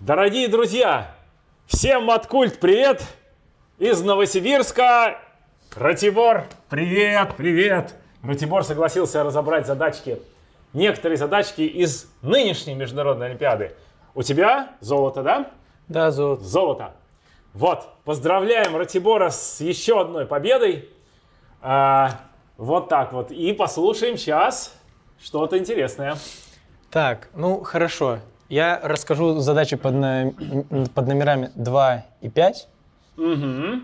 Дорогие друзья, всем Маткульт привет! Из Новосибирска Ратибор, привет, привет! Ратибор согласился разобрать задачки, некоторые задачки из нынешней Международной Олимпиады. У тебя золото, да? Да, золото. Золото. Вот, поздравляем Ратибора с еще одной победой. А, вот так вот. И послушаем сейчас что-то интересное. Так, ну хорошо. Я расскажу задачи под, на... под номерами 2 и 5. Угу.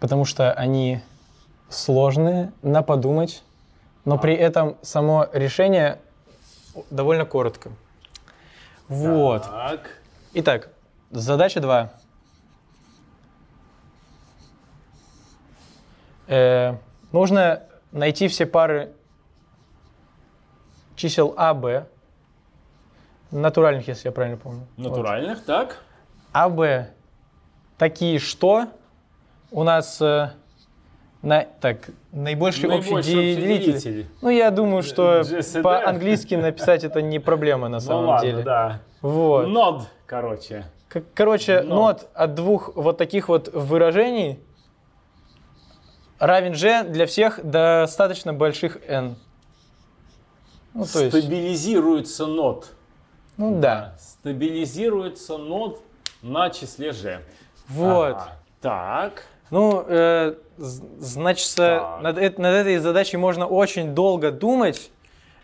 Потому что они сложные, на подумать, но а. при этом само решение довольно коротко. Вот. Так. Итак, задача 2. Э, нужно найти все пары чисел А, Б натуральных, если я правильно помню. Натуральных, вот. так. А Б такие что у нас э, на, так, наибольший, наибольший общий, общий делитель. делитель. Ну, я думаю, что э, по-английски написать это не проблема на ну самом ну, ладно, деле. да. Вот. Нод, короче. Короче, нод от двух вот таких вот выражений равен g для всех достаточно больших n. Ну, Стабилизируется нот. Ну да. да. Стабилизируется нод на числе g. Вот. Ага. Так. Ну, э, значит, э, так. Над, над этой задачей можно очень долго думать.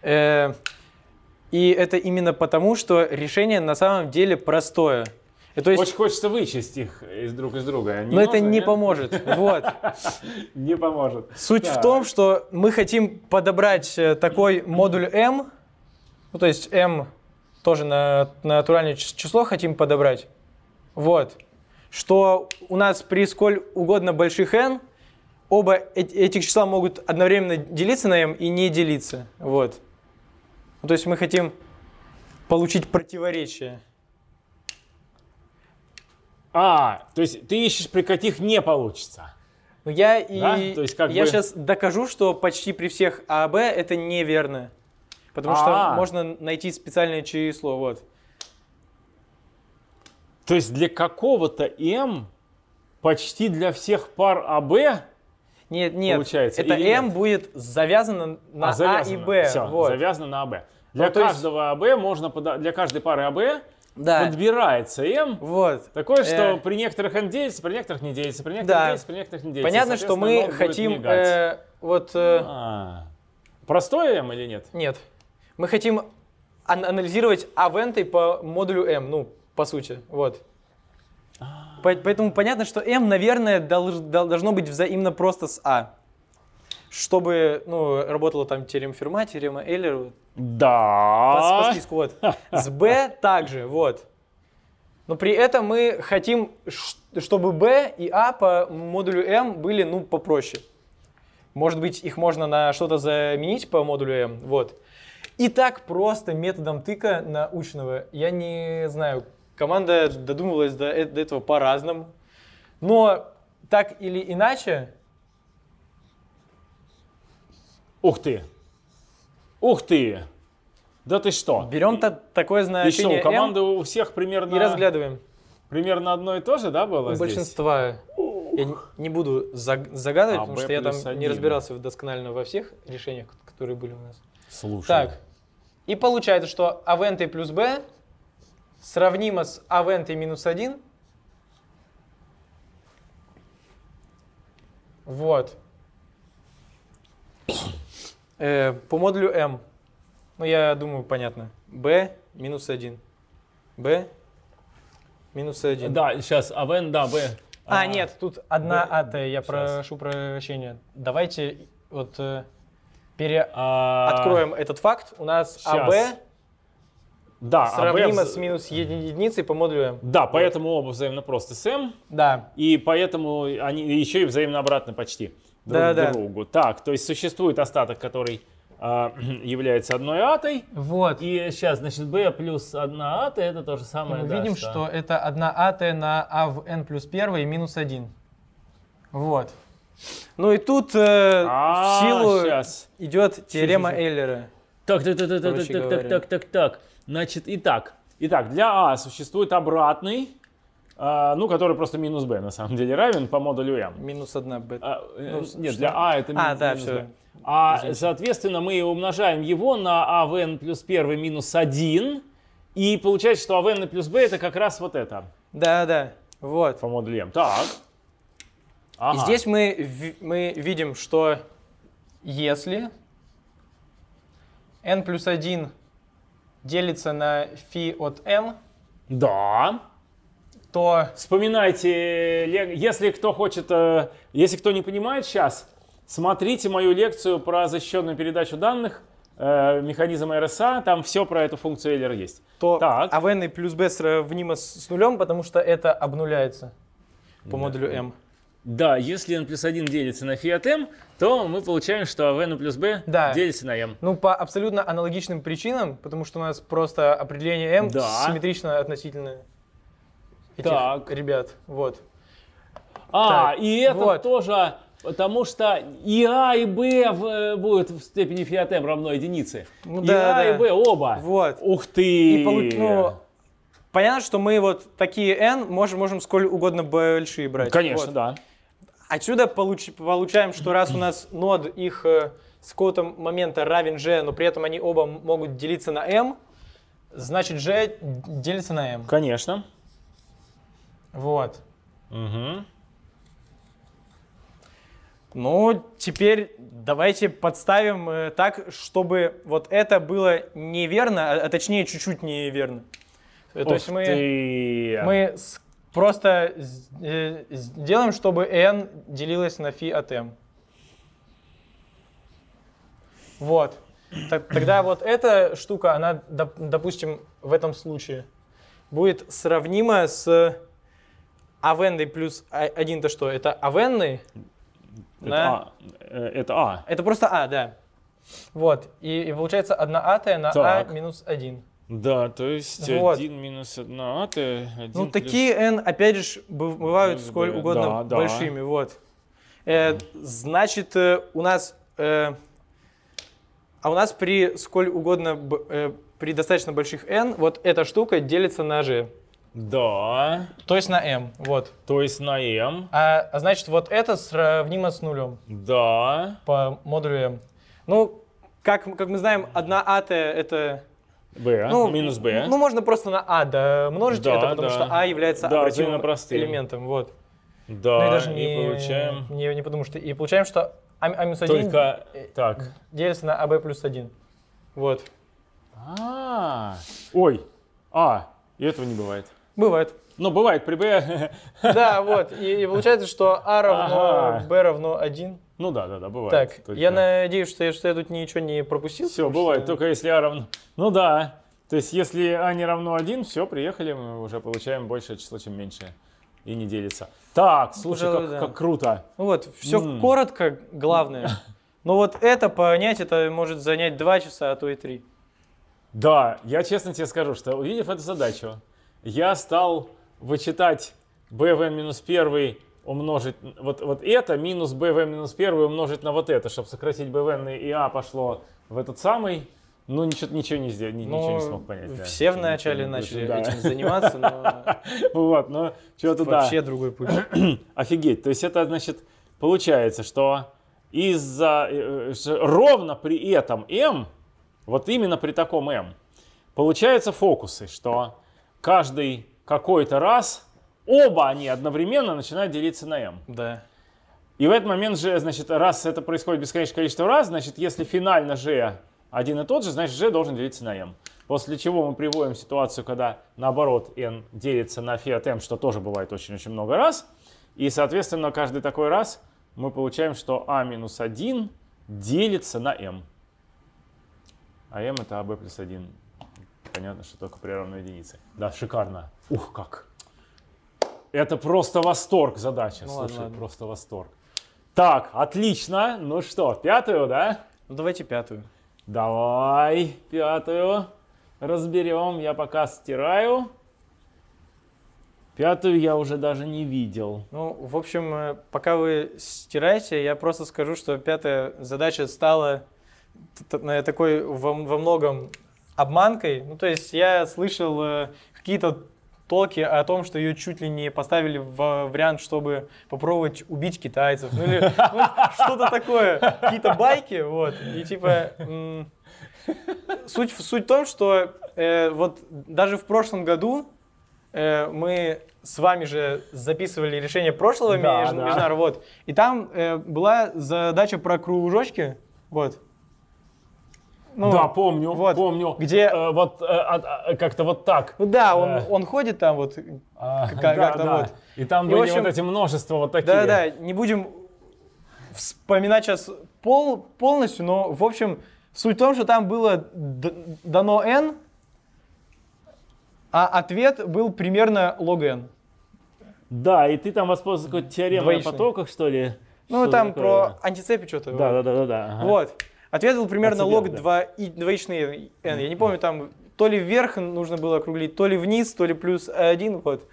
Э, и это именно потому, что решение на самом деле простое. И, э, то есть... Очень хочется вычесть их из друг из друга. Не Но можно, это не нет? поможет. Вот. Не поможет. Суть в том, что мы хотим подобрать э, такой модуль m, ну то есть m тоже на, на натуральное число хотим подобрать. Вот. Что у нас при сколь угодно больших n оба этих числа могут одновременно делиться на m и не делиться. Вот. Ну, то есть мы хотим получить противоречие. А, то есть ты ищешь, при каких не получится. Ну я и то есть как я бы... сейчас докажу, что почти при всех АБ это неверно. Потому что можно найти специальное число, вот. То есть для какого-то m почти для всех пар АБ нет, нет, получается, это Или M будет завязано на а, завязано. А и Б. Все, вот. завязано на АБ. Ну, для ну, каждого есть... «А», АБ можно пода... для каждой пары АБ да. подбирается М. Вот. Такое, что э... при некоторых N делится, при некоторых не делится, при некоторых да. делится, при некоторых не делится. Понятно, что мы хотим э, вот. Э... А -а -а. Простое М или нет? Нет. Мы хотим ан- анализировать авенты по модулю m, ну, по сути, вот. А. Поэтому понятно, что m, наверное, должно быть взаимно просто с a. А. Чтобы, ну, работала там теорема Ферма, теорема Эйлера. Да. По, по списку, вот. С b также, вот. Но при этом мы хотим, чтобы b и a а по модулю m были, ну, попроще. Может быть, их можно на что-то заменить по модулю m, вот. И так просто методом тыка научного. Я не знаю, команда додумывалась до, э, до этого по-разному. Но так или иначе... Ух ты! Ух ты! Да ты что? Берем -то такое значение. Еще что, у команды у всех примерно... И разглядываем. Примерно одно и то же, да, было У здесь? большинства. Ух. Я не буду загадывать, а, потому B что я там 1. не разбирался досконально во всех решениях, которые были у нас. Слушай. Так, и получается, что авенты плюс b сравнимо с авентой минус 1. Вот. Э, по модулю m. Ну, я думаю, понятно. b минус 1. b минус 1. Да, сейчас авен, да, b. А, а, нет, тут одна b, АТ, я сейчас. прошу прощения. Давайте вот... Э, Пере... А, Откроем этот факт. У нас АБ а да, а сравнимо с минус единицей по модулю. Да, поэтому оба взаимно просто с М. Да. И поэтому они еще и взаимно обратно почти друг да, к да. другу. Так, то есть существует остаток, который является одной атой. Вот. И сейчас, значит, B плюс одна ата это то же самое. И мы да, видим, что... что это одна ата на А в N плюс 1 и минус 1. Вот. Ну и тут э, в а, силу сейчас. идет теорема Эйлера. Так, так, так, так, так, так, так, так, так, так. Значит, итак. Итак, для А существует обратный, э, ну, который просто минус b на самом деле равен по модулю m. Минус 1 b. А, ну, э, ну, нет, что? для А это минус, а, да, минус все. b. А, Извините. соответственно, мы умножаем его на avn плюс 1 минус 1. И получается, что avn плюс b это как раз вот это. Да, да, вот. По модулю m. Так. Ага. И здесь мы, мы видим, что если n плюс 1 делится на фи от n, да. то... Вспоминайте, если кто хочет, э, если кто не понимает сейчас, смотрите мою лекцию про защищенную передачу данных, э, механизм RSA, там все про эту функцию Эйлера есть. То так. а в n плюс b сравнимо с нулем, потому что это обнуляется по да. модулю m. Да, если n плюс 1 делится на фиат m, то мы получаем, что v на плюс b да. делится на m. Ну, по абсолютно аналогичным причинам, потому что у нас просто определение m да. симметрично относительно этих так. ребят. Вот. А, так. и это вот. тоже Потому что и А, и b в, э, будет в степени фиат М равно единице. Ну, и да, А, да. и b оба. Вот. Ух ты! И получ... ну, понятно, что мы вот такие N можем, можем сколь угодно большие брать. Конечно, вот. да. Отсюда получ, получаем, что раз у нас нод их э, с кодом момента равен g, но при этом они оба могут делиться на m, значит g делится на m. Конечно. Вот. Угу. Ну, теперь давайте подставим э, так, чтобы вот это было неверно, а, а точнее чуть-чуть неверно. Ух э, То есть мы, ты. мы с Просто э, сделаем, чтобы n делилось на φ от m. Вот. Тогда вот эта штука, она, допустим, в этом случае будет сравнима с авенной плюс 1 а, то что? Это авенный? Это, на... а. Э, это а. Это просто а, да. Вот. И, и получается 1 атая на а минус 1. Да, то есть вот. 1 минус 1 а, 1 Ну, плюс... такие n, опять же, бывают плюс сколь угодно да, большими. Да. Вот. Э, значит, э, у нас... Э, а у нас при сколь угодно, э, при достаточно больших n, вот эта штука делится на g. Да. То есть на m, вот. То есть на m. А, а значит, вот это сравнимо с нулем. Да. По модулю m. Ну, как, как мы знаем, одна АТ это b, а? ну, минус b. А? Ну, можно просто на а домножить да, это, потому да. что а является да, обратимым элементом. Вот. Да, ну, и, даже не, и получаем... Не, не потому что... И получаем, что а, а минус 1 Только... Э, так. делится на АБ плюс 1. Вот. А, -а, а Ой. А, и этого не бывает. Бывает. Ну, бывает при b. Да, вот. И, и получается, что А равно ага. b равно 1. Ну да, да, да, бывает. Так, только... я надеюсь, что я, что я тут ничего не пропустил. Все, бывает, что... только если А равно... Ну да, то есть если А не равно 1, все, приехали, мы уже получаем большее число, чем меньшее. И не делится. Так, слушай, как, да. как круто. Ну вот, все М-м. коротко, главное. Но ну вот это понять, это может занять 2 часа, а то и 3. Да, я честно тебе скажу, что увидев эту задачу, я стал вычитать bvn-1 умножить вот, вот это минус bv минус 1 умножить на вот это, чтобы сократить bv и а пошло в этот самый. Ну, ничего, ничего не сделал, ну, ничего не ну, смог понять. Да. Все вначале начали да. этим заниматься, но... Вот, но ну, что-то да. Вообще другой путь. Офигеть. То есть это, значит, получается, что из-за... Э, э, ровно при этом m, вот именно при таком m, получаются фокусы, что каждый какой-то раз оба они одновременно начинают делиться на m. Да. И в этот момент же, значит, раз это происходит бесконечное количество раз, значит, если финально g один и тот же, значит, g должен делиться на m. После чего мы приводим ситуацию, когда, наоборот, n делится на фи от m, что тоже бывает очень-очень много раз. И, соответственно, каждый такой раз мы получаем, что a «А минус 1 делится на m. А m это ab «А», плюс 1. Понятно, что только при равной единице. Да, шикарно. Ух, как! Это просто восторг задача, ну, слушай, ладно, просто восторг. Так, отлично. Ну что, пятую, да? Ну давайте пятую. Давай пятую разберем. Я пока стираю. Пятую я уже даже не видел. Ну, в общем, э, пока вы стираете, я просто скажу, что пятая задача стала такой во многом обманкой. Ну, то есть я слышал э, какие-то толки о том, что ее чуть ли не поставили в э, вариант, чтобы попробовать убить китайцев, ну или что-то такое, какие-то байки, вот, и типа... М- суть, суть в том, что э, вот даже в прошлом году э, мы с вами же записывали решение прошлого да, меж, да. Межнар, вот, и там э, была задача про кружочки, вот, ну, да, а, помню, вот, помню. Где... Э, вот э, а, э, как-то вот так. Ну да, он, э. он ходит там вот. А, да, да. вот. И там и, были общем, вот эти множества вот таких. Да-да, не будем вспоминать сейчас пол, полностью, но в общем суть в том, что там было дано n, а ответ был примерно log n. Да, и ты там воспользовался какой-то теоремой о потоках, что ли? Ну, что там такое? про антицепи что-то. Да-да-да. да. Вот. Ответ был примерно лог log да. 2, и, 2 n. Я не помню, там то ли вверх нужно было округлить, то ли вниз, то ли плюс 1. Вот.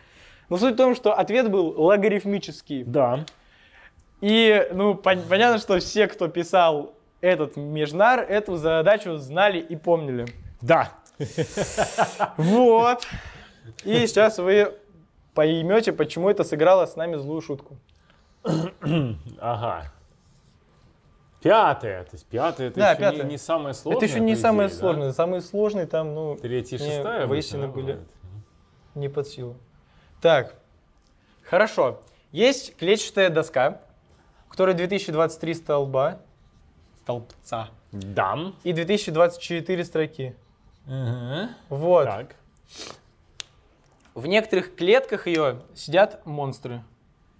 Но суть в том, что ответ был логарифмический. Да. И, ну, пон- понятно, что все, кто писал этот межнар, эту задачу знали и помнили. Да. Вот. И сейчас вы поймете, почему это сыграло с нами злую шутку. Ага. Пятое, то есть пятое, это да, еще пятое. Не, не самое сложное. Это еще не идее, самое да? сложное, самое сложное там, ну, Третья, шестая воистину были не под силу. Так, хорошо. Есть клетчатая доска, которая 2023 столба, столбца. Дам. И 2024 строки. Угу. Вот. Так. В некоторых клетках ее сидят монстры,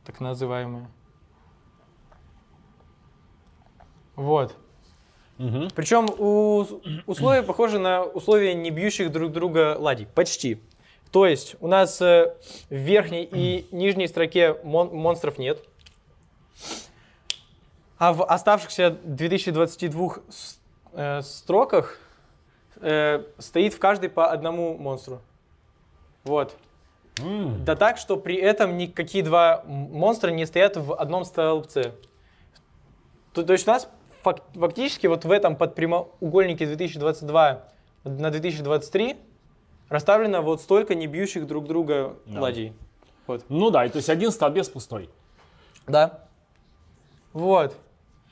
так называемые. Вот. Угу. Причем у, условия похожи на условия не бьющих друг друга ладей. Почти. То есть у нас э, в верхней и нижней строке мон монстров нет. А в оставшихся 2022 э, строках э, стоит в каждой по одному монстру. Вот. Mm. Да так, что при этом никакие два монстра не стоят в одном столбце. То, то есть у нас фактически вот в этом под прямоугольнике 2022 на 2023 расставлено вот столько не бьющих друг друга да. ладей. Вот. Ну да, и то есть один столбец пустой. Да. Вот.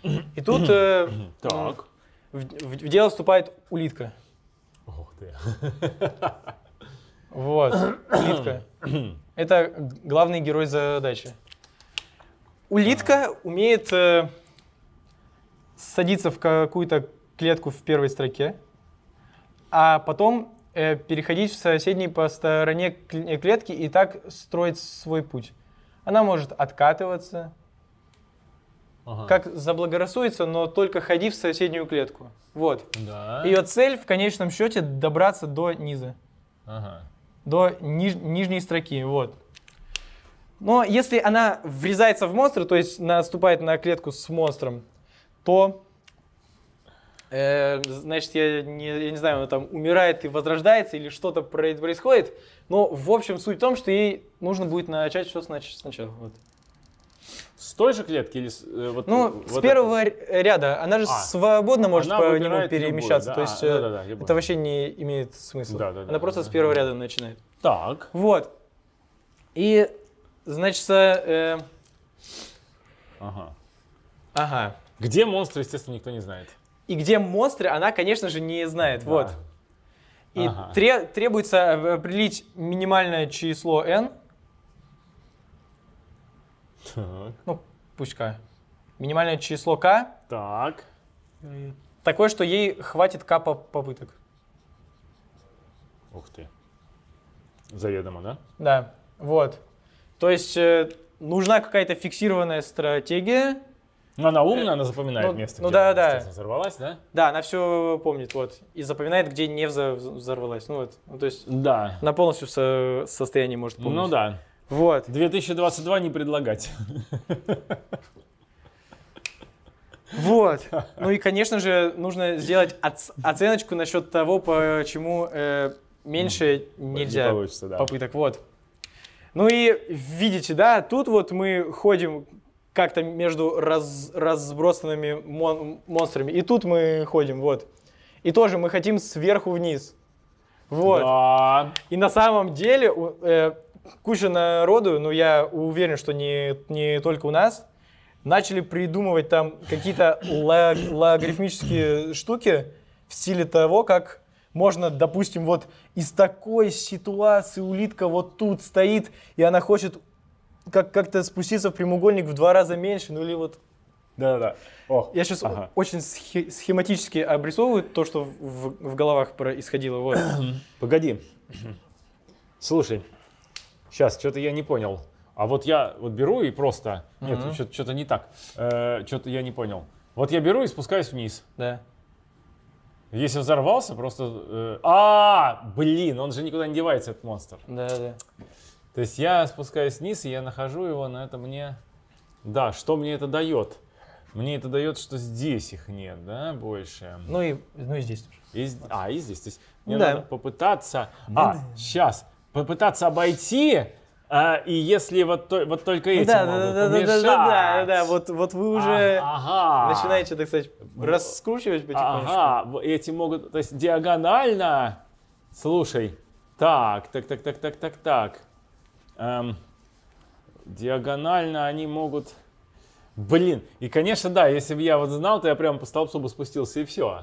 И тут э, так. В, в, в дело вступает улитка. Ух ты. Вот, улитка. Это главный герой задачи. Улитка умеет э, садиться в какую-то клетку в первой строке, а потом э, переходить в соседней по стороне э, клетки и так строить свой путь. Она может откатываться, ага. как заблагорассудится, но только ходи в соседнюю клетку. Вот. Да. Ее цель в конечном счете добраться до низа. Ага. До ниж- нижней строки. Вот. Но если она врезается в монстра, то есть наступает на клетку с монстром, то э, значит, я не, я не знаю, она там умирает и возрождается, или что-то происходит. Но, в общем, суть в том, что ей нужно будет начать все сначала. Вот. С той же клетки или с, э, вот? Ну, вот с первого это? ряда. Она же а, свободно может по нему перемещаться. Любой, да, то есть а, да, да, да, это вообще не имеет смысла. Да, да, она да, просто да, с первого да. ряда начинает. Так. Вот. И, значит, э, ага. Ага. Где монстры, естественно, никто не знает. И где монстры, она, конечно же, не знает. Да. Вот. И ага. тре- требуется э, определить минимальное число n. Так. Ну, пусть k. Минимальное число k. Так. Такое, что ей хватит k попыток. Ух ты. Заведомо, да? Да. Вот. То есть э, нужна какая-то фиксированная стратегия, но она умная, она запоминает ну, место, ну, где да, она, да. взорвалась, да? Да, она все помнит, вот. И запоминает, где не взорвалась. Ну, вот. ну то есть да. на полностью со состоянии может ну помнить. Ну да. Вот. 2022 не предлагать. Вот. Ну и, конечно же, нужно сделать оценочку насчет того, почему э, меньше нельзя попыток. Вот. Ну и видите, да, тут вот мы ходим как-то между раз, разбросанными мон, монстрами. И тут мы ходим, вот. И тоже мы хотим сверху вниз. Вот. Да. И на самом деле э, куча народу, ну я уверен, что не, не только у нас, начали придумывать там какие-то лог, логарифмические штуки в стиле того, как можно, допустим, вот из такой ситуации улитка вот тут стоит, и она хочет как- как-то спуститься в прямоугольник в два раза меньше, ну или вот да-да-да. О, Я сейчас ага. очень схе- схематически обрисовываю то, что в, в, головах происходило. Вот. Погоди. Слушай, сейчас что-то я не понял. А вот я вот беру и просто... Нет, mm-hmm. что-то не так. Э, что-то я не понял. Вот я беру и спускаюсь вниз. Да. Если взорвался, просто... Э, а, блин, он же никуда не девается, этот монстр. Да-да. То есть я спускаюсь вниз, и я нахожу его, но это мне... Да, что мне это дает? Мне это дает, что здесь их нет, да, больше. Ну и, ну и здесь тоже. И, а, и здесь. То есть мне да. надо попытаться... Ну, а, сейчас. Попытаться обойти... А, и если вот, то, вот только эти да, могут да, да, да, да, да, да, вот, вот вы уже а, ага. начинаете, так сказать, раскручивать потихонечку. Ага, эти могут, то есть диагонально, слушай, так, так, так, так, так, так, так, эм, диагонально они могут... Блин, и, конечно, да, если бы я вот знал, то я прямо по столбцу бы спустился и все.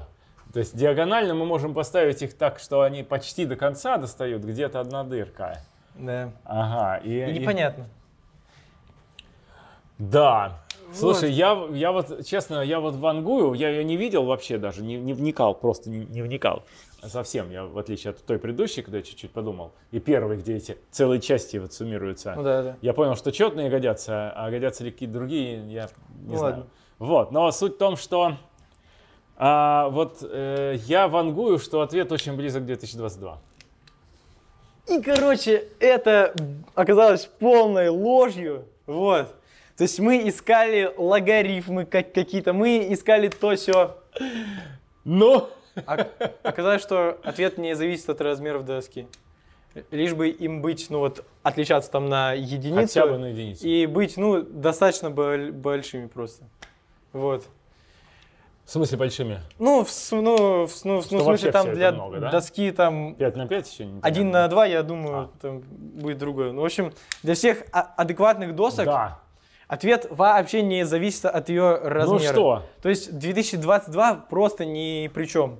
То есть диагонально мы можем поставить их так, что они почти до конца достают, где-то одна дырка. Да. Ага. И, ну, и непонятно. И... Да. Вот. Слушай, я, я вот, честно, я вот вангую, я ее не видел вообще даже, не, не вникал, просто не, не вникал совсем. Я, в отличие от той предыдущей, когда я чуть-чуть подумал, и первой, где эти целые части вот суммируются, ну, да, да. я понял, что четные годятся, а годятся ли какие-то другие, я не ну, знаю. Вот, но суть в том, что а, вот э, я вангую, что ответ очень близок к 2022. И, короче, это оказалось полной ложью. Вот. То есть мы искали логарифмы как какие-то, мы искали то все. Ну, Оказалось, что ответ не зависит от размеров доски. Лишь бы им быть, ну вот, отличаться там на единицу. Хотя бы на единицу. И быть, ну, достаточно большими просто. Вот. В смысле большими? Ну, в, ну, в, ну, в ну, смысле там для много, да? доски там... 5 на 5 еще не 1 на 2, я думаю, а. там будет другое. Ну, в общем, для всех а, адекватных досок... Да Ответ вообще не зависит от ее размера. Ну что? То есть 2022 просто ни при чем.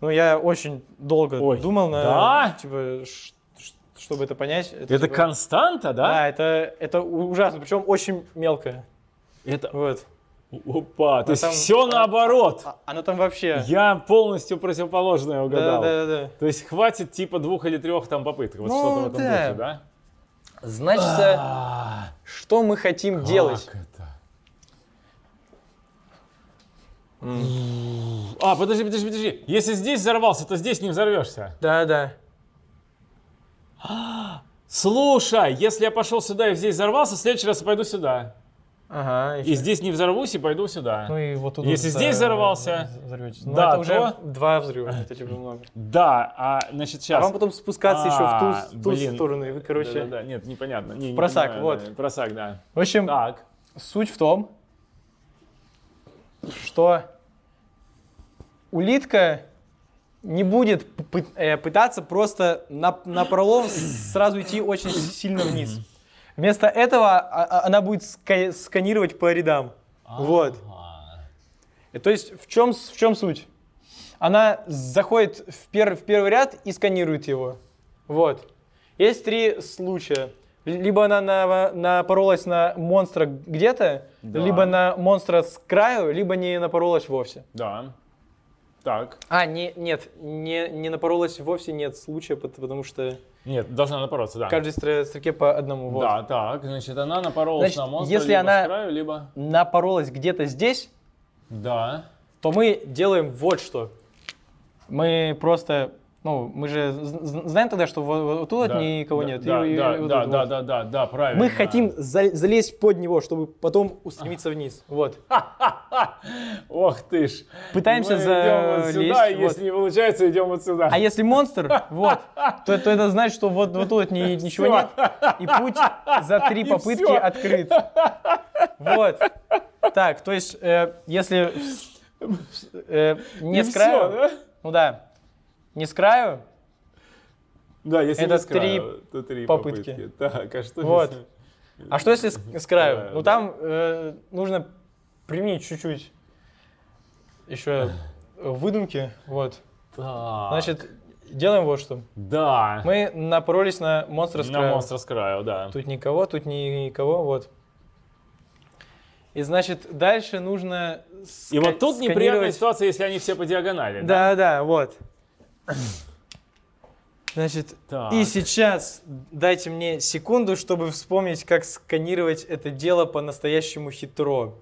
Ну, я очень долго Ой, думал на, да? типа, чтобы это понять. Это, это типа, константа, да? Да, это, это ужасно, причем очень мелкая. Это... Вот. Опа, то есть там, все она, наоборот. А, она там вообще... Я полностью противоположное угадал. Да, да, да. То есть хватит типа двух или трех там попыток, вот ну, что-то в этом да. духе, да? Значится, а. что мы хотим делать. А, подожди, подожди, подожди. Если здесь взорвался, то здесь не взорвешься. Да, да. Слушай, если я пошел сюда и здесь взорвался, в следующий раз я пойду сюда. Ага, и здесь не взорвусь и пойду сюда. Ну и вот тут Если здесь э, взорвался, взорветесь. Ну, да, это уже два взрыва, это типа много. Да, а значит сейчас. А вам потом спускаться а, еще в ту, в ту сторону, и вы, короче... Да, да, да. нет, непонятно. Не, не просак, понимаю, вот. Да, просак, да. В общем, так. суть в том, что улитка не будет э, пытаться просто на, на пролом сразу идти очень сильно вниз. Вместо этого а, а, она будет сканировать по рядам. А-а-а. Вот. То есть в чем, в чем суть? Она заходит в, пер, в первый ряд и сканирует его. Вот. Есть три случая. Либо она на, напоролась на монстра где-то, да. либо на монстра с краю, либо не напоролась вовсе. Да. Так. А, не, нет, не, не напоролась вовсе нет случая, потому что... Нет, должна напороться, да. В каждой строке по одному. Вот. Да, так, значит, она напоролась значит, на монстра если либо она с краю, либо... напоролась где-то здесь, да. то мы делаем вот что. Мы просто ну, мы же знаем тогда, что вот тут да, никого да, нет. Да, и, да, и вот да, вот. да, да, да, да, правильно. Мы хотим залезть под него, чтобы потом устремиться вниз. Вот. Ох ты ж. Пытаемся мы залезть. Идем вот сюда, вот. если не получается, идем вот сюда. А если монстр, вот, то, то это значит, что вот, вот тут ни, ничего нет, и путь за три попытки открыт. Вот. Так, то есть, э, если э, не скрываю, да? ну да, не с краю? Да, если это не с краю, три то три попытки. попытки. Так, а что вот. если... А что если с, с краю? Да, ну да. там э, нужно применить чуть-чуть еще выдумки, вот. Так. Значит, делаем вот что. Да. Мы напоролись на монстра с краю. На монстра с краю, да. Тут никого, тут никого, вот. И значит, дальше нужно... И вот тут неприятная ситуация, если они все по диагонали. Да, да, да вот. Значит, так. и сейчас дайте мне секунду, чтобы вспомнить, как сканировать это дело по-настоящему хитро.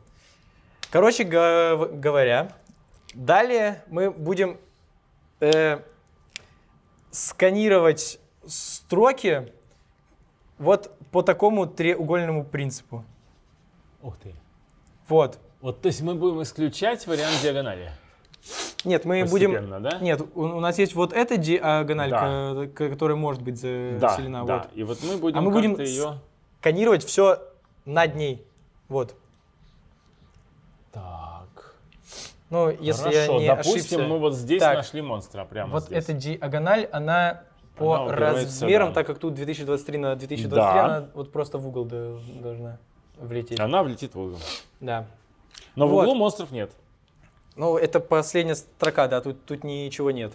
Короче гов- говоря, далее мы будем э, сканировать строки вот по такому треугольному принципу. Ух ты. Вот. Вот, то есть мы будем исключать вариант диагонали. Нет, мы будем... да? Нет, у, у нас есть вот эта диагональ, да. Э, которая может быть заселена. Да, вот. да. И вот мы будем а мы будем ее... сканировать все над ней. Вот. Так. Ну, если Хорошо, я не допустим, ошибся. мы вот здесь так. нашли монстра прямо Вот здесь. эта диагональ, она по она размерам, да. так как тут 2023 на 2023, да. она вот просто в угол должна влететь. Она влетит в угол. Да. Но вот. в углу монстров нет. Ну, это последняя строка, да, тут, тут ничего нет.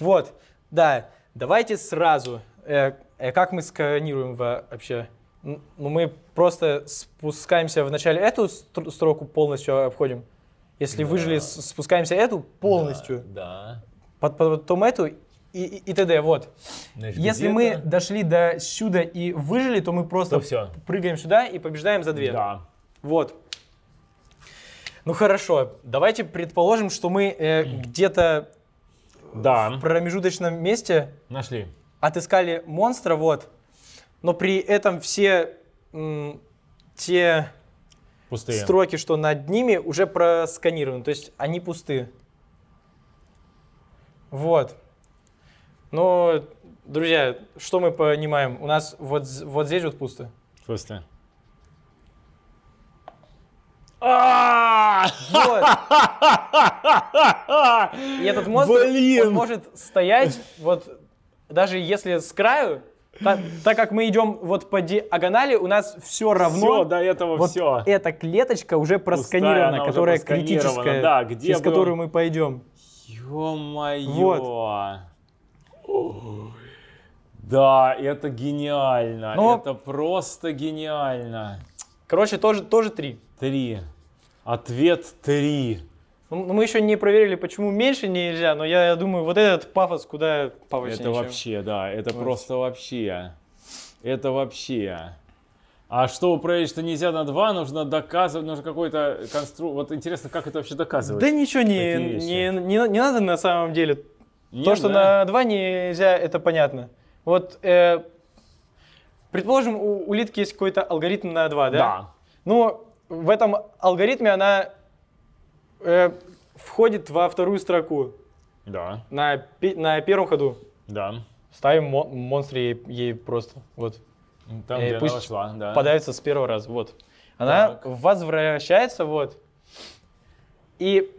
Вот, да, давайте сразу. Э, э как мы сканируем вообще? Ну, мы просто спускаемся вначале эту строку полностью обходим. Если да. выжили, спускаемся эту полностью. Да. Под да. Потом эту и, и, и т.д. Вот. Значит, Если мы дошли до сюда и выжили, то мы просто то все. прыгаем сюда и побеждаем за две. Да. Вот. Ну хорошо, давайте предположим, что мы э, где-то да. в промежуточном месте нашли, отыскали монстра, вот, но при этом все м, те пустые. строки, что над ними, уже просканированы, то есть они пусты. Вот. Но, друзья, что мы понимаем? У нас вот, вот здесь вот пусто. Пусто. И этот монстр может стоять, вот даже если с краю, так, так как мы идем вот по диагонали, у нас все равно... Все, до этого вот все. эта клеточка уже просканирована, Пустая, которая уже критическая, да, где через был... которую мы пойдем. Ё-моё! Вот. Да, это гениально, Но... это просто гениально. Короче, тоже, тоже три. Три. Ответ 3. Ну, мы еще не проверили, почему меньше нельзя, но я, я думаю, вот этот пафос куда повыше. Это вообще, да, это вот. просто вообще. Это вообще. А что проверить, что нельзя на 2, нужно доказывать, нужно какой-то конструк, Вот интересно, как это вообще доказывать? Да ничего не, не, не, не надо на самом деле. Нет, То, что да. на 2 нельзя, это понятно. Вот, э, предположим, у улитки есть какой-то алгоритм на 2, да? Да. Но в этом алгоритме она э, входит во вторую строку. Да. На, на первом ходу. Да. Ставим мон монстр ей, ей просто. Вот. Там, э, где пусть она вошла, да. Подавится с первого раза. Вот. Она так. возвращается, вот. И,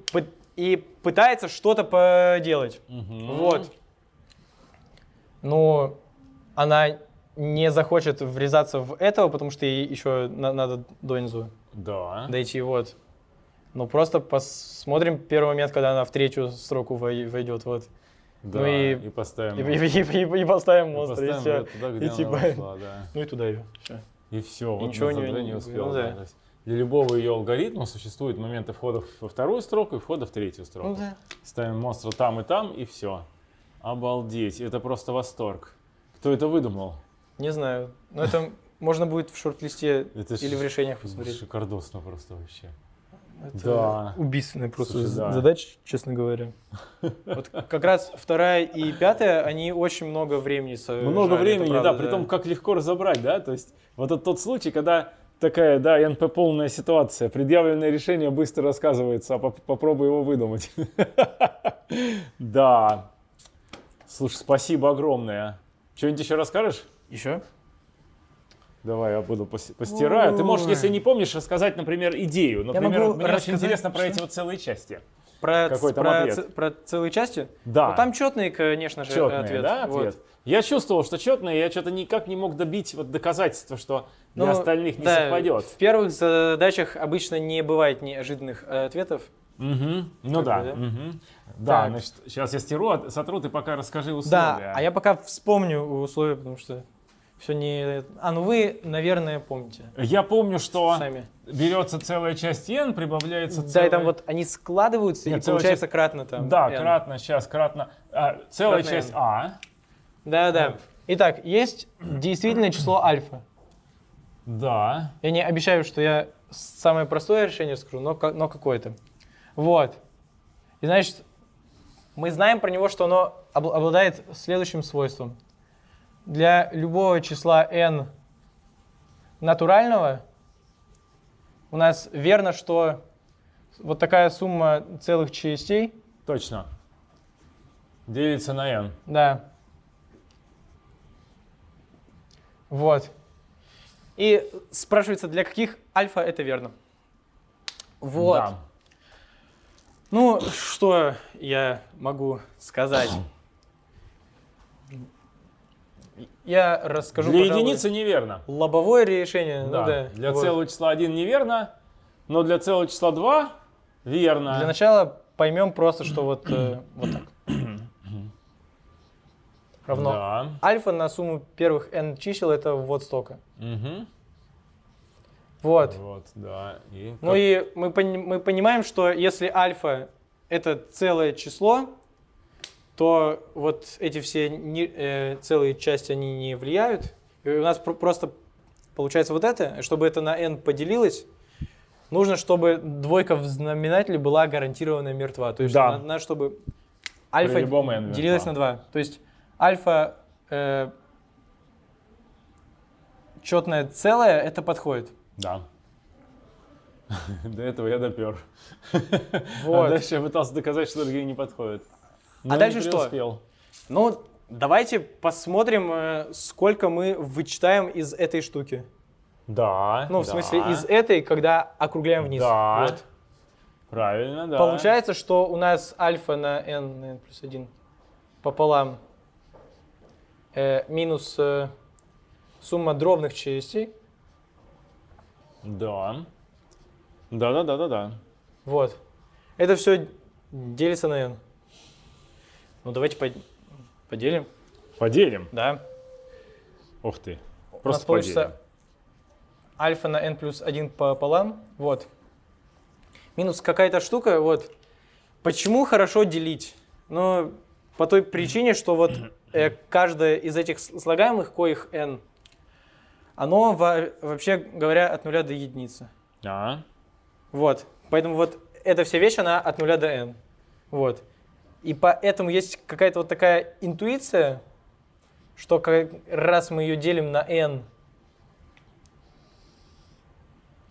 и пытается что-то поделать. Угу. Вот. Ну, она не захочет врезаться в этого, потому что ей еще надо до низу. Да. Дойти вот. Ну, просто посмотрим первый момент, когда она в третью строку войдет, вот. Да, ну и, и поставим. И, и, и, и поставим монстра, и, поставим и все. Туда, где и, типа, ушла, да. Ну и туда ее. И все, вот ничего не, не, успел. Ну, да. Для любого ее алгоритма существуют моменты входа во вторую строку и входа в третью строку. Ну, да. Ставим монстра там и там, и все. Обалдеть, это просто восторг. Кто это выдумал? Не знаю, но это можно будет в шорт-листе это или в решениях посмотреть. Шикардосно просто вообще. Это да. убийственная просто Слушай, да. задача, честно говоря. Вот как раз вторая и пятая, они очень много времени сожрали. Много времени, правда, да, да, при том, как легко разобрать, да, то есть вот это тот случай, когда такая, да, НП полная ситуация, предъявленное решение быстро рассказывается, а поп попробуй его выдумать. Да. Слушай, спасибо огромное. Что-нибудь еще расскажешь? Еще? Давай, я буду постираю. Ой. Ты можешь, если не помнишь, рассказать, например, идею. Например, вот мне очень интересно про эти вот целые части. Про, Какой там про, ответ? про целые части? Да. Ну, там четные, конечно же, четные, ответ. Да, ответ. Вот. Я чувствовал, что четные, я что-то никак не мог добить вот доказательства, что для ну, остальных не да, совпадет. В первых задачах обычно не бывает неожиданных э, ответов. Угу. Ну как да. Бы, да? Угу. Да, значит, сейчас я стеру, а, сотру, ты пока расскажи условия. Да, а я пока вспомню условия, потому что все не... А, ну вы, наверное, помните. Я помню, что Сами. берется целая часть n, прибавляется целая... Да, и там вот они складываются, Нет, и получается часть... кратно там. Да, n. кратно, сейчас кратно. А, целая кратно часть n. а. Да, да. Вот. Итак, есть действительное число альфа. Да. Я не обещаю, что я самое простое решение скажу, но, но какое-то. Вот. И значит, мы знаем про него, что оно обладает следующим свойством для любого числа n натурального у нас верно, что вот такая сумма целых частей. Точно. Делится на n. Да. Вот. И спрашивается, для каких альфа это верно? Вот. Да. Ну, что я могу сказать? Я расскажу, Для пожалуй, единицы неверно. Лобовое решение, ну да. ну да. Для вот. целого числа 1 неверно, но для целого числа 2 верно. Для начала поймем просто, что вот, э, вот так. Равно. Да. Альфа на сумму первых n чисел это вот столько. Угу. Вот. Вот, да. И ну как... и мы, пони мы понимаем, что если альфа это целое число, то вот эти все не, э, целые части, они не влияют. И у нас про- просто получается вот это, чтобы это на n поделилось, нужно, чтобы двойка в знаменателе была гарантированно мертва. То есть да. надо, надо, чтобы альфа делилась на 2. То есть альфа э, четное целое, это подходит. Да. До этого я допер. Вот. А дальше я пытался доказать, что другие не подходят. А Но а дальше что? Успел. Ну, давайте посмотрим, э, сколько мы вычитаем из этой штуки. Да. Ну, в да. смысле, из этой, когда округляем вниз. Да. Вот. Правильно, да. Получается, что у нас альфа на n, на n плюс 1 пополам э, минус э, сумма дробных частей. Да. Да-да-да-да-да. Вот. Это все делится на n. Ну, давайте по- поделим. Поделим? Да. Ух ты. Просто У нас получится поделим. альфа на n плюс 1 пополам. Вот. Минус какая-то штука. Вот. Почему хорошо делить? Ну, по той причине, что вот э, каждая из этих слагаемых, коих n, оно во- вообще говоря от нуля до единицы. А. Вот. Поэтому вот эта вся вещь, она от нуля до n. Вот. И поэтому есть какая-то вот такая интуиция, что как раз мы ее делим на n,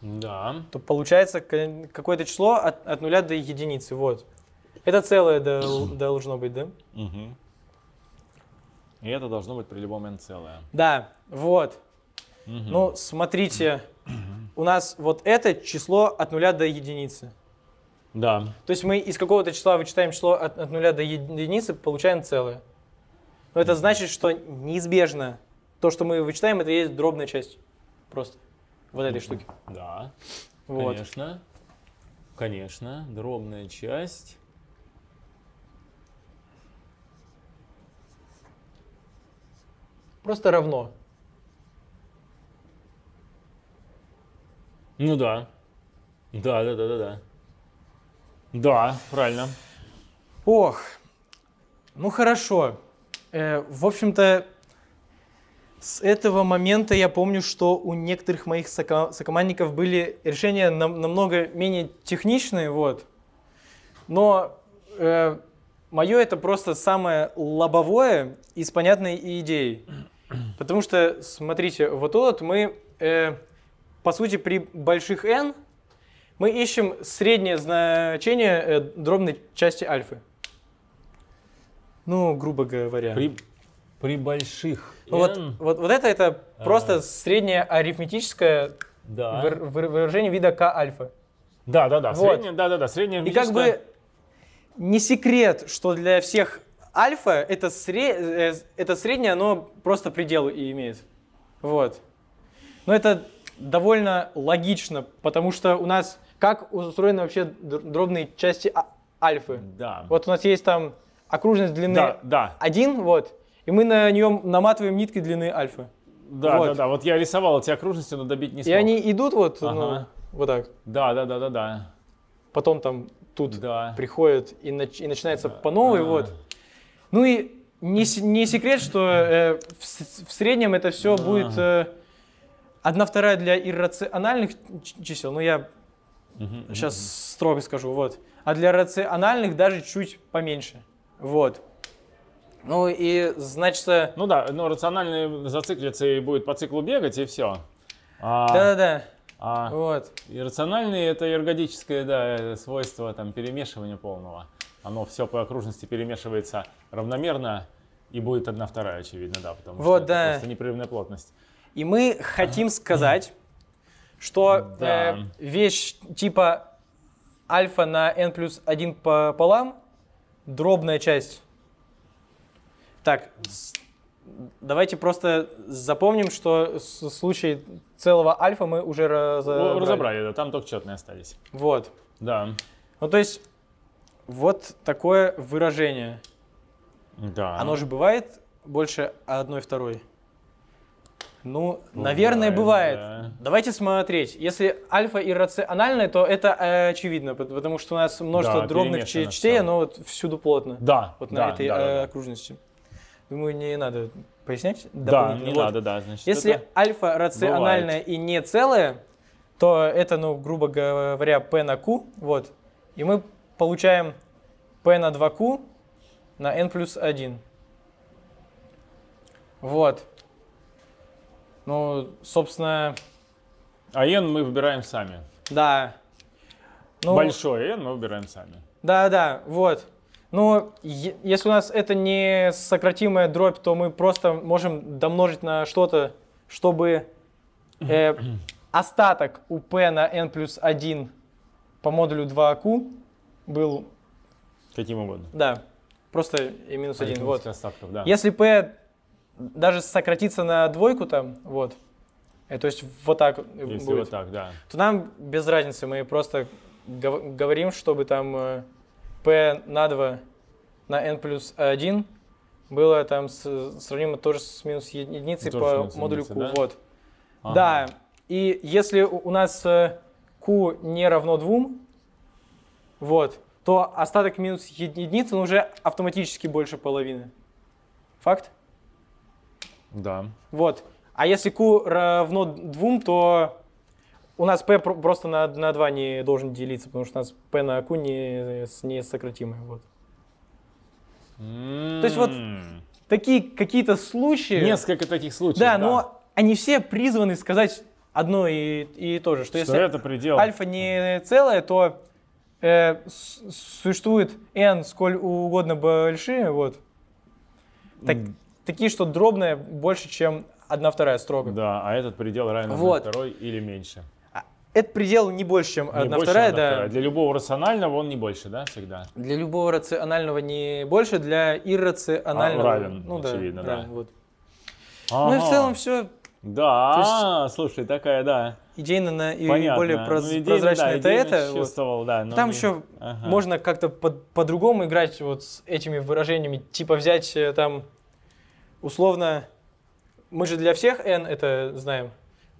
да. то получается какое-то число от, от нуля до единицы. Вот. Это целое до, должно быть, да? Угу. И это должно быть при любом n целое. Да, вот. Угу. Ну, смотрите, угу. у нас вот это число от нуля до единицы. Да. То есть мы из какого-то числа вычитаем число от, от нуля до единицы, получаем целое. Но это значит, что неизбежно то, что мы вычитаем, это есть дробная часть просто вот этой штуки. Да, вот. конечно. Конечно, дробная часть. Просто равно. Ну да. Да, да, да, да, да. Да, правильно. Ох, ну хорошо. Э, в общем-то, с этого момента я помню, что у некоторых моих соко- сокомандников были решения нам- намного менее техничные, вот. Но э, мое это просто самое лобовое из понятной идеи. Потому что, смотрите, вот тут мы, э, по сути, при больших n мы ищем среднее значение э, дробной части альфы. Ну, грубо говоря. При, при больших ну n... Вот, вот, вот это, это а... просто среднее арифметическое да. выражение вида К альфа. Да, да, да. Вот. Среднее, да, да, да. Среднее арифметическое... И как бы не секрет, что для всех альфа это, сре... Э, это среднее, оно просто пределы и имеет. Вот. Но это довольно логично, потому что у нас как устроены вообще дробные части а- альфы? Да. Вот у нас есть там окружность длины да, да. 1, вот, и мы на нее наматываем нитки длины альфы. Да, вот. да, да. Вот я рисовал эти окружности, но добить не смог. И они идут вот, ну, ага. ну, вот так. Да, да, да, да, да. Потом там тут да. приходят и, нач- и начинается да. по новой, а. вот. Ну и не, не секрет, что э, в, в среднем это все а. будет э, одна вторая для иррациональных чисел. Но я Угу, Сейчас угу. строго скажу, вот. А для рациональных даже чуть поменьше. Вот. Ну и значит... Э, ну да, но ну, рациональный зациклится и будет по циклу бегать, и все. А... Да-да-да. А вот. иррациональный это эргодическое да, э, свойство там, перемешивания полного. Оно все по окружности перемешивается равномерно, и будет одна вторая, очевидно, да, потому вот, что да. это просто непрерывная плотность. И мы хотим сказать, что да. э, вещь типа альфа на n плюс 1 пополам, дробная часть. Так, давайте просто запомним, что случай целого альфа мы уже разобрали. Разобрали, да, там только четные остались. Вот. Да. Ну, то есть, вот такое выражение. Да. Оно же бывает больше одной второй. Ну, ну, наверное, бывает. Да. Давайте смотреть. Если альфа иррациональная, то это э, очевидно, потому что у нас множество да, дробных частей, оно вот всюду плотно. Да. Вот да, на этой да, э, да, окружности. Думаю, не надо пояснять. Да, не вот. надо, да. Значит, Если альфа рациональное бывает. и не целая, то это, ну, грубо говоря, p на q, вот. И мы получаем p на 2q на n плюс 1. Вот. Ну, собственно... А N мы выбираем сами. Да. Ну, Большой N мы выбираем сами. Да, да, вот. Но ну, если у нас это не сократимая дробь, то мы просто можем домножить на что-то, чтобы э, остаток у p на n плюс 1 по модулю 2q был... Каким угодно. Да, просто и минус 1. вот. Остатков, да. Если p даже сократиться на двойку там, вот, э, то есть вот так Если будет, вот так, да. то нам без разницы, мы просто говорим, чтобы там p э, на 2 на n плюс 1 было там с, сравнимо тоже с минус единицей тоже по минус модулю единицы, q. Да? Вот. Ага. Да. И если у нас э, q не равно 2, вот, то остаток минус единицы он уже автоматически больше половины. Факт? Да. Вот. А если Q равно 2, то у нас P просто на, на 2 не должен делиться, потому что у нас P на Q не, не сократимое. Вот. Mm. То есть вот такие какие-то случаи... Несколько таких случаев, да. да. но они все призваны сказать одно и, и то же. Что, что если это предел. альфа не целое, то э, существует n сколь угодно большие, вот. Так, такие, что дробные больше, чем 1 вторая строга. Да, а этот предел равен 1 второй или меньше. А, этот предел не больше, чем 1 вторая, да. Для любого рационального он не больше, да, всегда? Для любого рационального не больше, для иррационального... А, равен, ну, очевидно, да. да. вот. а Ну и в целом все. Да, есть, слушай, такая, да. Идейно на, и Понятно. более ну, проз, ну, идейно, прозрачно да, это это. Вот. Да, ну, Там мне... еще ага. можно как-то по- по-другому играть вот с этими выражениями, типа взять э, там условно, мы же для всех n это знаем.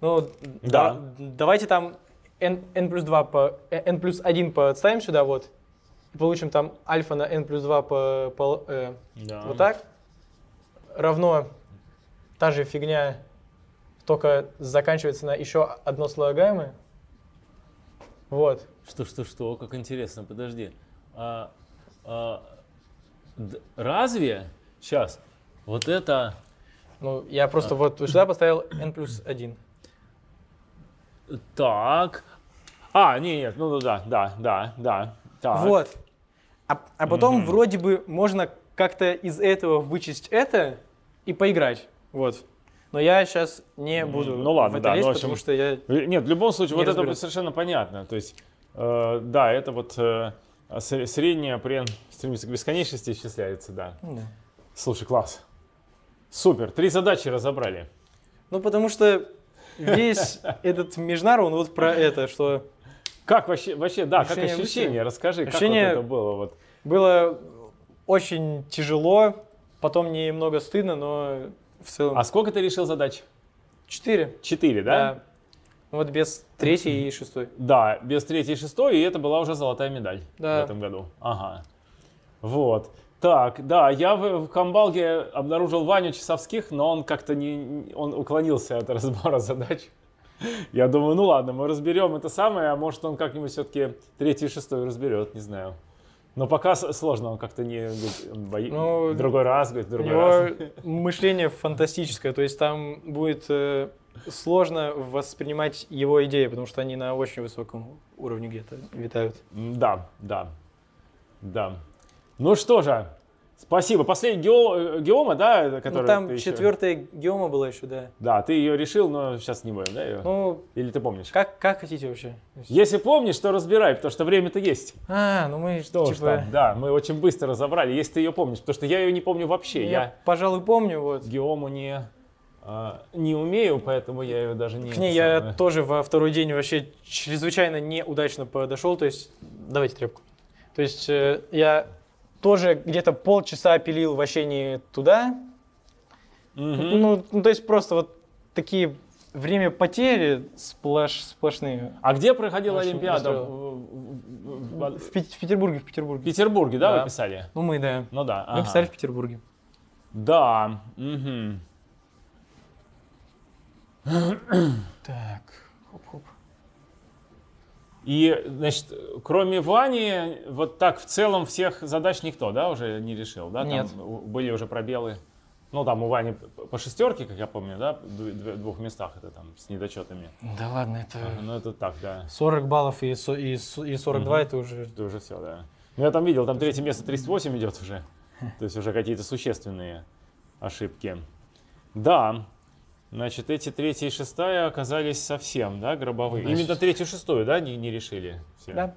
Ну, да. да давайте там n, n плюс 2 по, э, n плюс 1 подставим сюда, вот. получим там альфа на n плюс 2 по, по э, да. вот так. Равно та же фигня, только заканчивается на еще одно слагаемое. Вот. Что, что, что? Как интересно, подожди. А, а, разве сейчас вот это... Ну, я просто а. вот сюда поставил n плюс 1. Так. А, нет, нет, ну, ну да, да, да, да. Так. Вот. А, а потом угу. вроде бы можно как-то из этого вычесть это и поиграть. Вот. Но я сейчас не буду ну, ладно, в это да, ну, лезть, ну, общем, потому что я... Э, нет, в любом случае, вот разберусь. это совершенно понятно. То есть, э, да, это вот э, средняя при стремится к бесконечности исчисляется, да. Ну да. Слушай, класс. Супер, три задачи разобрали. Ну, потому что весь этот межнар, он вот про это, что... Как вообще, вообще да, ощущение как ощущение? Расскажи, ощущение как вот это было? Вот. Было очень тяжело, потом немного стыдно, но в целом... А сколько ты решил задач? Четыре. Четыре, да? Да. Ну, вот без третьей и шестой. Да, без третьей и шестой, и это была уже золотая медаль да. в этом году. Ага. Вот. Так, да, я в, в Камбалге обнаружил Ваню Часовских, но он как-то не, он уклонился от разбора задач. Я думаю, ну ладно, мы разберем это самое, а может он как-нибудь все-таки третий и шестой разберет, не знаю. Но пока сложно, он как-то не говорит, бои... ну, другой раз, говорит, другой его раз. Мышление фантастическое, то есть там будет э, сложно воспринимать его идеи, потому что они на очень высоком уровне где-то витают. Да, да, да. Ну что же, Спасибо. Последняя гео, э, геома, да, которая ну, там четвертая еще... геома была еще, да. Да, ты ее решил, но сейчас не будем, да, ее? Ну, Или ты помнишь? Как, как хотите вообще. Если помнишь, то разбирай, потому что время-то есть. А, ну мы что типа... там, да, мы очень быстро разобрали, если ты ее помнишь, потому что я ее не помню вообще. Я, я пожалуй, помню, вот. Геому не а, не умею, поэтому я ее даже не... К ней я тоже во второй день вообще чрезвычайно неудачно подошел, то есть... Давайте тряпку. То есть э, я тоже где-то полчаса пилил вообще не туда. mm Ну, ну, то есть просто вот такие время потери сплош, сплошные. А где проходила Очень Олимпиада? В, в, в, в Петербурге, в Петербурге. В Петербурге, да, да, вы писали? Ну, мы, да. Ну да. Ага. писали в Петербурге. Да. Угу. так. И, значит, кроме Вани, вот так в целом всех задач никто, да, уже не решил, да? Там Нет. были уже пробелы. Ну, там у Вани по шестерке, как я помню, да, в двух местах это там с недочетами. Да ладно, это... А, ну, это так, да. 40 баллов и, и, и 42 угу. это уже... Это уже все, да. Ну, я там видел, там третье место 38 идет уже. То есть уже какие-то существенные ошибки. Да, Значит, эти третья и шестая оказались совсем, да, гробовые. Значит... Именно третью и шестую, да, не, не решили все? Да.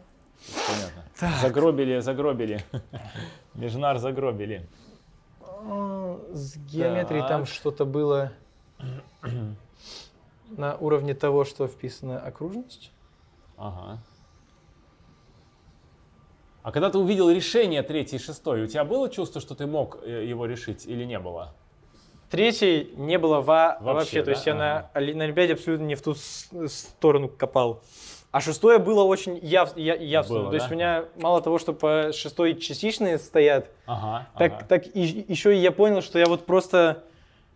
Понятно. Так. Загробили, загробили. Межнар загробили. С геометрией так. там что-то было на уровне того, что вписана окружность. Ага. А когда ты увидел решение третьей и шестой, у тебя было чувство, что ты мог э, его решить или не было? третий не было во, вообще, вообще. Да? То есть я ага. на, на Олимпиаде абсолютно не в ту сторону копал. А шестое было очень яв, я, явственно. Было, То да? есть у меня мало того, что по шестой частичные стоят, ага, так, ага. так и, еще и я понял, что я вот просто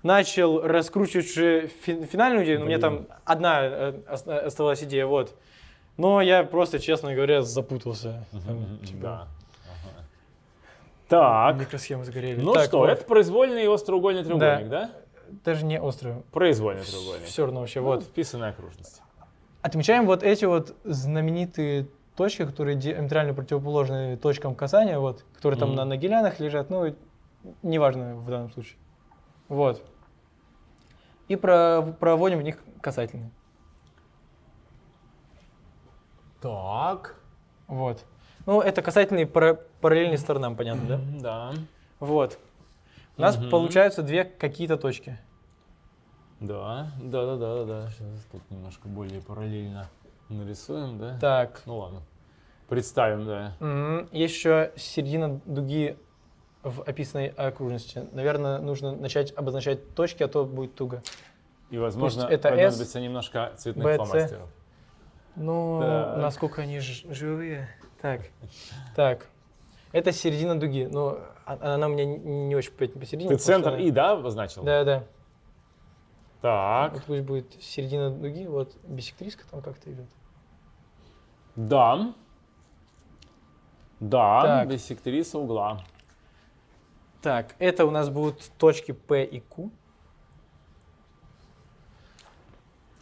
начал раскручивать уже фин, финальную идею, но Блин. у меня там одна э, э, оставалась идея, вот. Но я просто, честно говоря, запутался. Там, типа. да. Так. Микросхемы сгорели. Ну так, что, вот. это произвольный остроугольный треугольник, да? да? Даже не острый. Произвольный треугольник. Все равно вообще, ну, вот. Вписанная окружность. Отмечаем вот эти вот знаменитые точки, которые диаметрально противоположны точкам касания, вот, которые mm-hmm. там на, на лежат, ну, неважно в данном случае. Вот. И про, проводим в них касательные. Так. Вот. Ну, это касательные параллельные сторонам, понятно, да? Да. Вот. У нас угу. получаются две какие-то точки. Да, да, да, да, да. Сейчас тут немножко более параллельно нарисуем, да? Так. Ну ладно. Представим, да. Угу. Есть еще середина дуги в описанной окружности. Наверное, нужно начать обозначать точки, а то будет туго. И, возможно, Пусть это понадобится S, немножко цветных BC. фломастеров. Ну, насколько они живые. Так, так. Это середина дуги, но ну, а, а она у меня не очень посередине. Ты центр И, да, обозначил? Да, да. Так. Вот пусть будет середина дуги, вот бисектриска там как-то идет. Да. Да, так. бисектриса угла. Так, это у нас будут точки P и Q.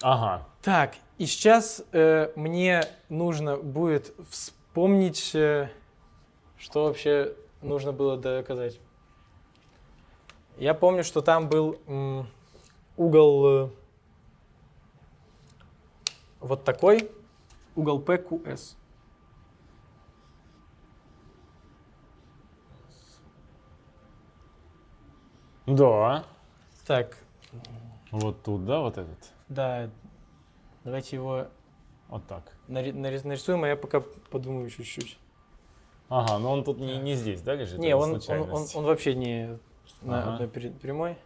Ага. Так, и сейчас э, мне нужно будет всп Помнить, э, что вообще нужно было доказать. Я помню, что там был угол э, вот такой, угол PQS. Да. Так. Вот тут, да, вот этот? Да. Давайте его вот так. Нарисуем, а я пока подумаю чуть-чуть. Ага, но он тут не, не э, здесь, да, лежит? Не, он, он, он, он вообще не на ага. одной прямой.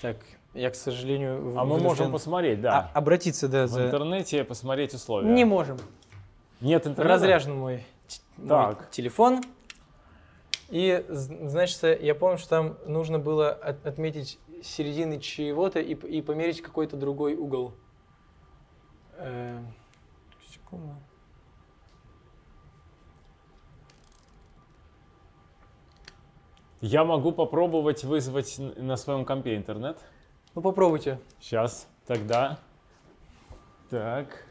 Так, я, к сожалению, в... А мы можем посмотреть, да. А, обратиться, да. В за... интернете посмотреть условия. Не можем. Нет интернета? Разряжен мой, так. мой телефон. И, значит, я помню, что там нужно было от, отметить середины чего-то и, и померить какой-то другой угол. Э, секунду. Я могу попробовать вызвать на своем компе интернет. Ну попробуйте. Сейчас, тогда. Так.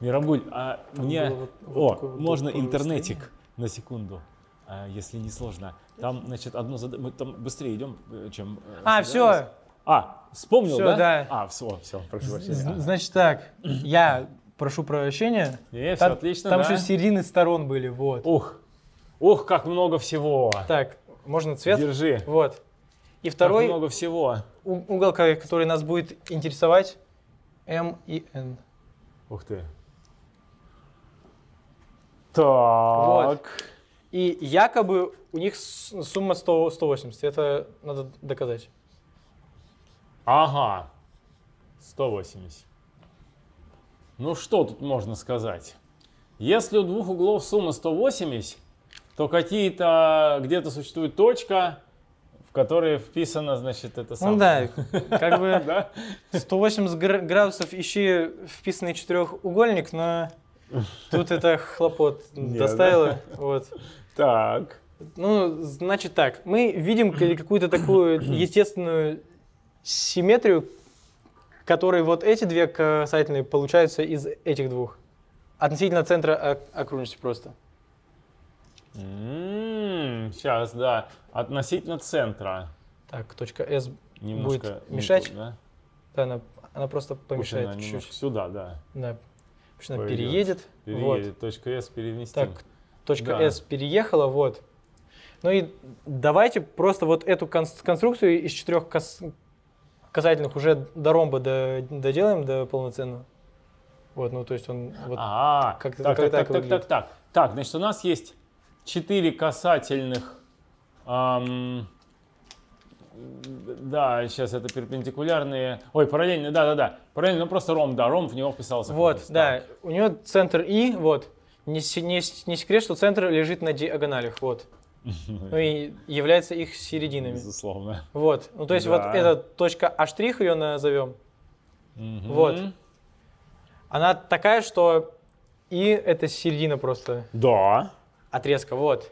Мирабуль, а Там мне... Вот, вот О, можно интернетик на секунду. А, если не сложно. Там, значит, одно задание. Мы там быстрее идем, э, чем. Э, а, все. А, вспомнил, все, да? да? А, все, все, прошу прощения. Значит так, я прошу прощения. Нет, там, все отлично, Там да? еще серийные сторон были, вот. Ух, ух, как много всего. Так, можно цвет? Держи. Вот. И второй... Как много всего. Угол, который нас будет интересовать, М и Н. Ух ты. Так. Вот. И якобы у них сумма 100, 180. Это надо доказать. Ага. 180. Ну что тут можно сказать? Если у двух углов сумма 180, то какие-то где-то существует точка, в которой вписано, значит, это самое. Ну да, как бы 180 градусов ищи вписанный четырехугольник, но Тут это хлопот доставило. Вот. Так. Ну, значит так, мы видим какую-то такую естественную симметрию, которой вот эти две касательные получаются из этих двух. Относительно центра окружности просто. сейчас, м-м, да. Относительно центра. Так, точка S немножко будет мешать. Тут, да? да, она, она просто помешает чуть-чуть. Сюда, да. Да, Потому что она переедет. Переедет. Вот. Точка S перенести. Так, точка да. S переехала, вот. Ну и давайте просто вот эту конструкцию из четырех кас касательных уже до ромба доделаем до полноценного. Вот, ну то есть он вот а -а -а. как-то так, как так, так, так, так, так, так. Так, значит, у нас есть четыре касательных эм, да, сейчас это перпендикулярные. Ой, параллельно, да, да, да. Параллельно, ну просто ром, да, ром в него вписался. Вот, да. У него центр И, вот. Не, не, не секрет, что центр лежит на диагоналях, вот. Ну и является их серединами. Безусловно. Вот. Ну то есть да. вот эта точка А' ее назовем. Угу. Вот. Она такая, что И это середина просто. Да. Отрезка, вот.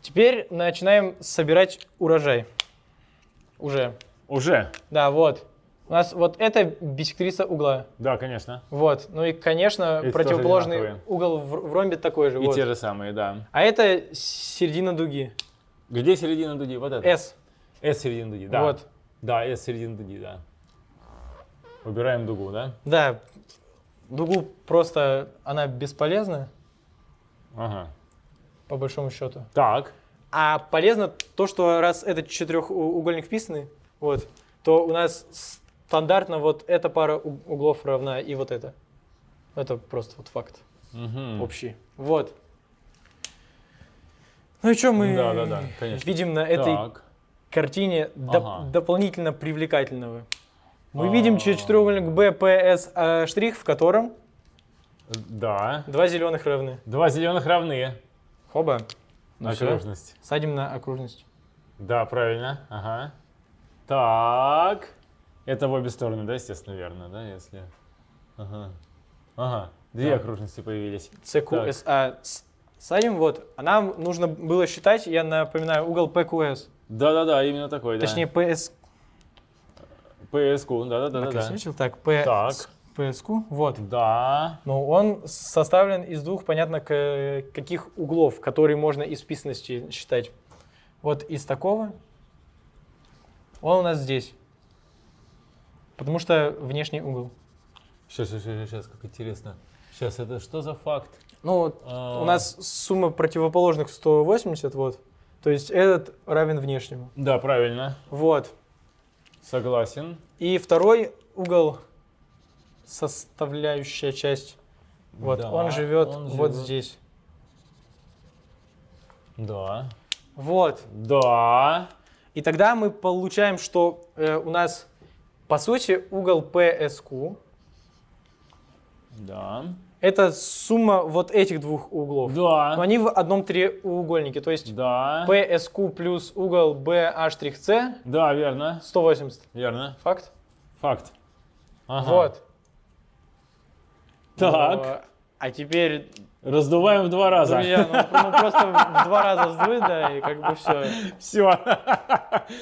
Теперь начинаем собирать урожай. Уже. Уже? Да, вот. У нас вот это бисектриса угла. Да, конечно. Вот. Ну и, конечно, Эти противоположный угол в, в ромбе такой же. И вот. те же самые, да. А это середина дуги. Где середина дуги? Вот это. S. S середина дуги, да. Вот. Да, S середина дуги, да. Убираем дугу, да? Да. Дугу просто, она бесполезна. Ага. По большому счету. Так. А полезно то, что раз этот четырехугольник вписанный, вот, то у нас стандартно вот эта пара углов равна и вот это. Это просто вот факт угу. общий. Вот. Ну и что мы да, да, да, видим на этой так. картине доп- дополнительно привлекательного? Мы А-а-а. видим четырехугольник БПС а, штрих, в котором да. два зеленых равны. Два зеленых равны. Хоба. На ну, окружность. Все. Садим на окружность. Да, правильно. Ага. Так. Это в обе стороны, да, естественно, верно, да, если... Ага. Ага. Две да. окружности появились. CQSA. А, садим вот. А нам нужно было считать, я напоминаю, угол PQS. Да-да-да, именно такой, Точнее, да. Точнее, PS... PSQ, да-да-да. Так, да, да. так, PS... Так fps Вот. Да. Но ну, он составлен из двух, понятно, каких углов, которые можно из вписанности считать. Вот из такого. Он у нас здесь. Потому что внешний угол. Сейчас, сейчас, сейчас, как интересно. Сейчас, это что за факт? Ну, а... у нас сумма противоположных 180, вот. То есть этот равен внешнему. Да, правильно. Вот. Согласен. И второй угол составляющая часть. Вот да, он живет он вот живет... здесь. Да. Вот. Да. И тогда мы получаем, что э, у нас, по сути, угол PSQ. Да. Это сумма вот этих двух углов. Да. Но они в одном треугольнике. То есть да. PSQ плюс угол BHC. Да, верно. 180. Верно. Факт? Факт. Ага. Вот. Так. А теперь... Раздуваем в два раза. Друзья, ну, ну просто в два раза вздуй, да, и как бы все. Все.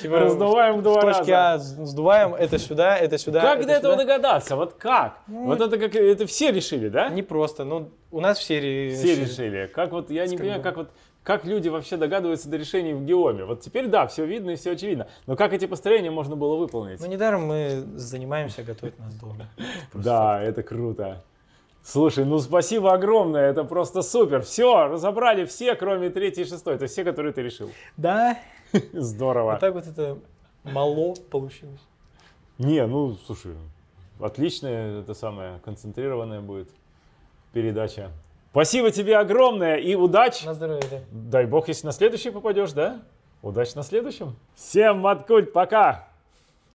Типа, раздуваем в два раза. точке А сдуваем, это сюда, это сюда. Как это до этого сюда? догадаться? Вот как? Ну, вот это как, это все решили, да? Не просто, ну у нас все решили. Все решили. Как вот, я не Скажу. понимаю, как вот как люди вообще догадываются до решений в геоме? Вот теперь да, все видно и все очевидно. Но как эти построения можно было выполнить? Ну, недаром мы занимаемся, готовить нас долго. Да, это круто. Слушай, ну спасибо огромное, это просто супер. Все, разобрали все, кроме третьей и шестой. То есть все, которые ты решил. Да. Здорово. Вот так вот это мало получилось. Не, ну слушай, отличная это самая концентрированная будет передача. Спасибо тебе огромное и удачи. На здоровье. Дай бог, если на следующий попадешь, да? Удачи на следующем. Всем маткульт, пока!